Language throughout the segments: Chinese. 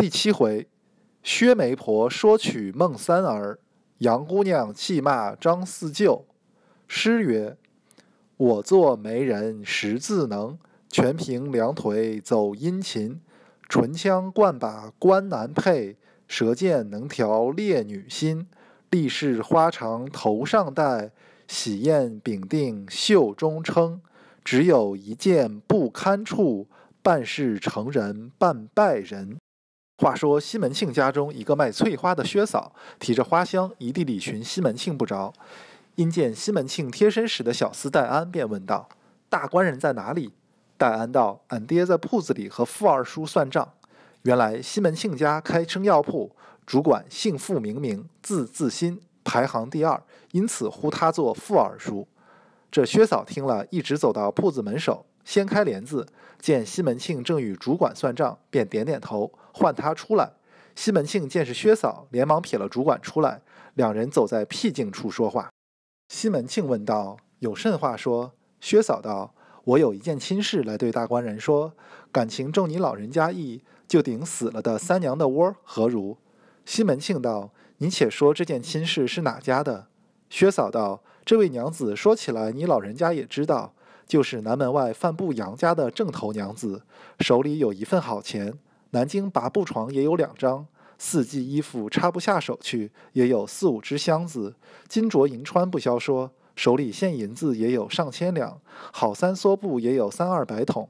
第七回，薛媒婆说娶孟三儿，杨姑娘气骂张四舅。诗曰：我做媒人识字能，全凭两腿走殷勤。唇枪贯把关男配，舌剑能调烈女心。力士花长头上戴，喜宴秉定袖中称。只有一件不堪处，半是成人半败人。话说西门庆家中一个卖翠花的薛嫂，提着花香一地里寻西门庆不着，因见西门庆贴身使的小厮戴安，便问道：“大官人在哪里？”戴安道：“俺爹在铺子里和富二叔算账。”原来西门庆家开生药铺，主管姓傅名明，字自新，排行第二，因此呼他做傅二叔。这薛嫂听了，一直走到铺子门首，掀开帘子，见西门庆正与主管算账，便点点头。唤他出来，西门庆见是薛嫂，连忙撇了主管出来，两人走在僻静处说话。西门庆问道：“有甚话说？”薛嫂道：“我有一件亲事来对大官人说，感情中你老人家意，就顶死了的三娘的窝，何如？”西门庆道：“你且说这件亲事是哪家的？”薛嫂道：“这位娘子说起来，你老人家也知道，就是南门外范步杨家的正头娘子，手里有一份好钱。”南京拔步床也有两张，四季衣服插不下手去，也有四五只箱子，金镯银穿不消说，手里现银子也有上千两，好三梭布也有三二百桶。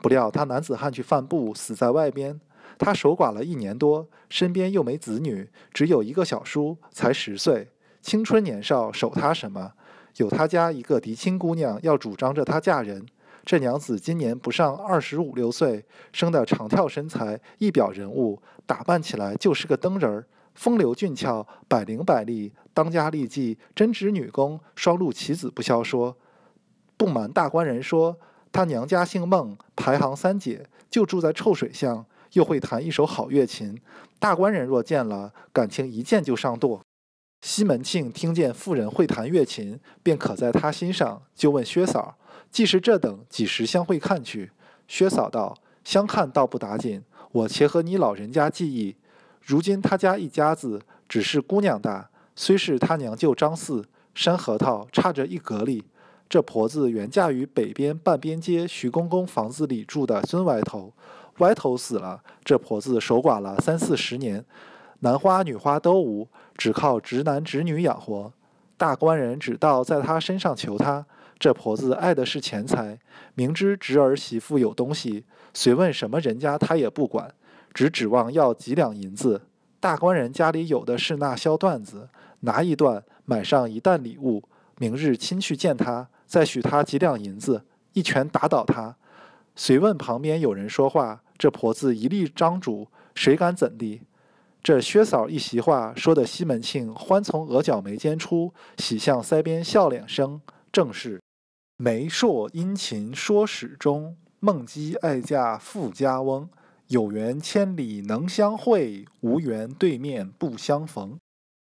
不料他男子汉去贩布，死在外边。他守寡了一年多，身边又没子女，只有一个小叔，才十岁，青春年少，守他什么？有他家一个嫡亲姑娘，要主张着他嫁人。这娘子今年不上二十五六岁，生的长跳身材，一表人物，打扮起来就是个灯人儿，风流俊俏，百灵百丽，当家立计，真值女工，双陆棋子不消说。不瞒大官人说，她娘家姓孟，排行三姐，就住在臭水巷，又会弹一手好乐琴。大官人若见了，感情一见就上堕。西门庆听见妇人会弹乐琴，便可在他心上，就问薛嫂。既是这等，几时相会看去？薛嫂道：“相看倒不打紧，我且和你老人家记忆。如今他家一家子，只是姑娘大，虽是他娘舅张四山核桃，差着一格里。这婆子原嫁于北边半边街徐公公房子里住的孙歪头，歪头死了，这婆子守寡了三四十年，男花女花都无，只靠侄男侄女养活。大官人只道在他身上求他。”这婆子爱的是钱财，明知侄儿媳妇有东西，随问什么人家她也不管，只指望要几两银子。大官人家里有的是那削段子，拿一段买上一担礼物，明日亲去见他，再许他几两银子，一拳打倒他。随问旁边有人说话，这婆子一力张主，谁敢怎地？这薛嫂一席话说得西门庆欢从额角眉间出，喜向腮边笑两声，正是。梅硕殷勤说始终，梦姬爱嫁富家翁。有缘千里能相会，无缘对面不相逢。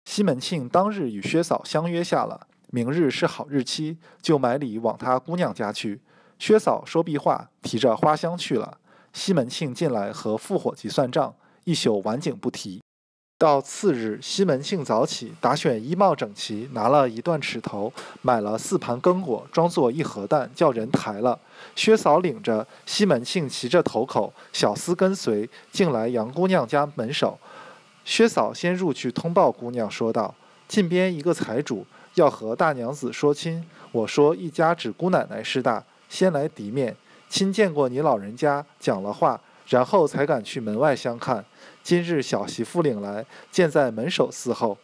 西门庆当日与薛嫂相约下了，明日是好日期，就买礼往他姑娘家去。薛嫂说壁话，提着花香去了。西门庆进来和副伙计算账，一宿晚景不提。到次日，西门庆早起，打选衣帽整齐，拿了一段尺头，买了四盘羹果，装作一盒蛋，叫人抬了。薛嫂领着西门庆骑着头口，小厮跟随，进来杨姑娘家门首。薛嫂先入去通报姑娘，说道：“近边一个财主要和大娘子说亲，我说一家指姑奶奶是大，先来敌面，亲见过你老人家，讲了话。”然后才敢去门外相看。今日小媳妇领来，见在门首伺候。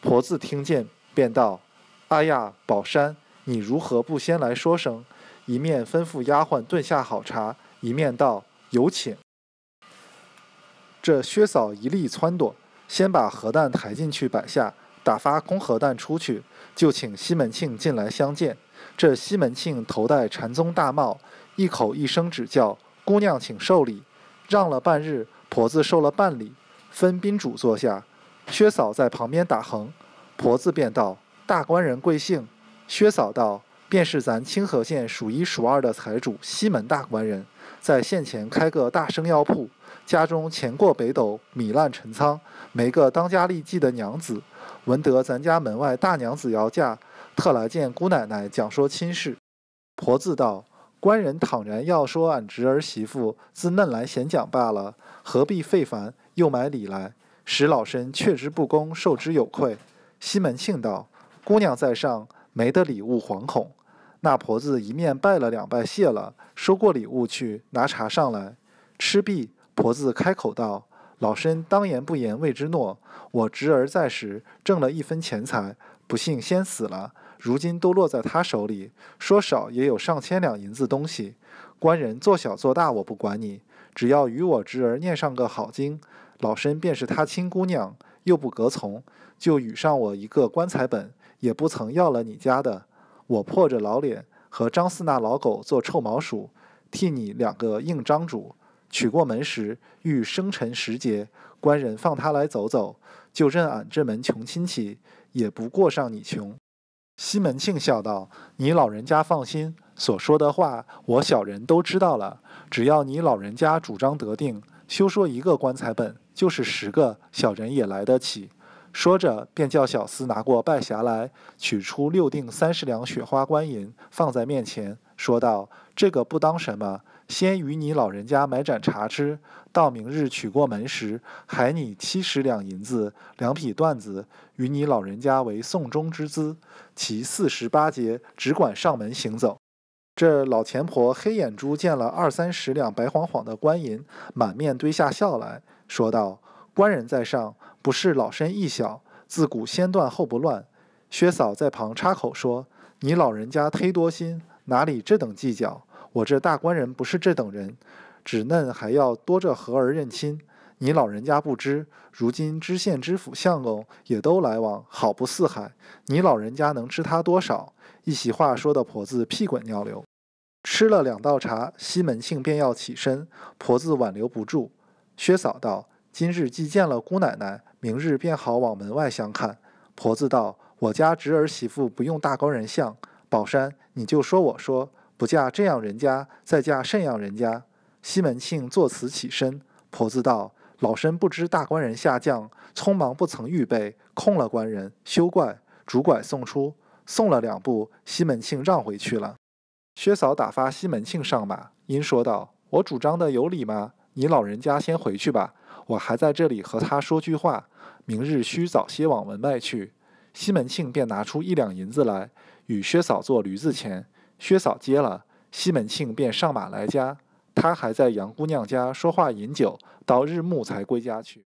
婆子听见，便道：“哎呀，宝山，你如何不先来说声？”一面吩咐丫鬟炖下好茶，一面道：“有请。”这薛嫂一力撺掇，先把核弹抬进去摆下，打发空核弹出去，就请西门庆进来相见。这西门庆头戴禅宗大帽，一口一声指教：“姑娘请受礼。”让了半日，婆子受了半礼，分宾主坐下。薛嫂在旁边打横，婆子便道：“大官人贵姓？”薛嫂道：“便是咱清河县数一数二的财主西门大官人，在县前开个大生药铺，家中钱过北斗，米烂陈仓，没个当家立继的娘子。闻得咱家门外大娘子要嫁，特来见姑奶奶讲说亲事。”婆子道。官人倘然要说俺侄儿媳妇自嫩来闲讲罢了，何必费烦又买礼来？使老身却之不恭，受之有愧。西门庆道：“姑娘在上，没得礼物惶恐。”那婆子一面拜了两拜，谢了，收过礼物去，拿茶上来。吃毕，婆子开口道：“老身当言不言，未知诺。我侄儿在时挣了一分钱财，不幸先死了。”如今都落在他手里，说少也有上千两银子东西。官人做小做大，我不管你，只要与我侄儿念上个好经，老身便是他亲姑娘，又不隔从，就与上我一个棺材本，也不曾要了你家的。我破着老脸和张四那老狗做臭毛鼠，替你两个硬张主娶过门时，遇生辰时节，官人放他来走走，就认俺这门穷亲戚，也不过上你穷。西门庆笑道：“你老人家放心，所说的话我小人都知道了。只要你老人家主张得定，休说一个棺材本，就是十个小人也来得起。”说着，便叫小厮拿过拜匣来，取出六锭三十两雪花官银，放在面前，说道：“这个不当什么。”先与你老人家买盏茶吃，到明日娶过门时，还你七十两银子，两匹缎子，与你老人家为送终之资。其四十八节，只管上门行走。这老钱婆黑眼珠见了二三十两白晃晃的官银，满面堆下笑来说道：“官人在上，不是老身一小，自古先断后不乱。”薛嫂在旁插口说：“你老人家忒多心，哪里这等计较？”我这大官人不是这等人，只嫩还要多着何儿认亲？你老人家不知，如今知县、知府、相公也都来往，好不四海。你老人家能知他多少？一席话说的婆子屁滚尿流。吃了两道茶，西门庆便要起身，婆子挽留不住。薛嫂道：“今日既见了姑奶奶，明日便好往门外相看。”婆子道：“我家侄儿媳妇不用大高人相，宝山，你就说我说。”不嫁这样人家，再嫁甚样人家？西门庆作词起身。婆子道：“老身不知大官人下降，匆忙不曾预备，空了官人，休怪。”拄拐送出，送了两步，西门庆让回去了。薛嫂打发西门庆上马，因说道：“我主张的有理吗？你老人家先回去吧，我还在这里和他说句话。明日须早些往门外去。”西门庆便拿出一两银子来，与薛嫂做驴子钱。薛嫂接了，西门庆便上马来家。他还在杨姑娘家说话饮酒，到日暮才归家去。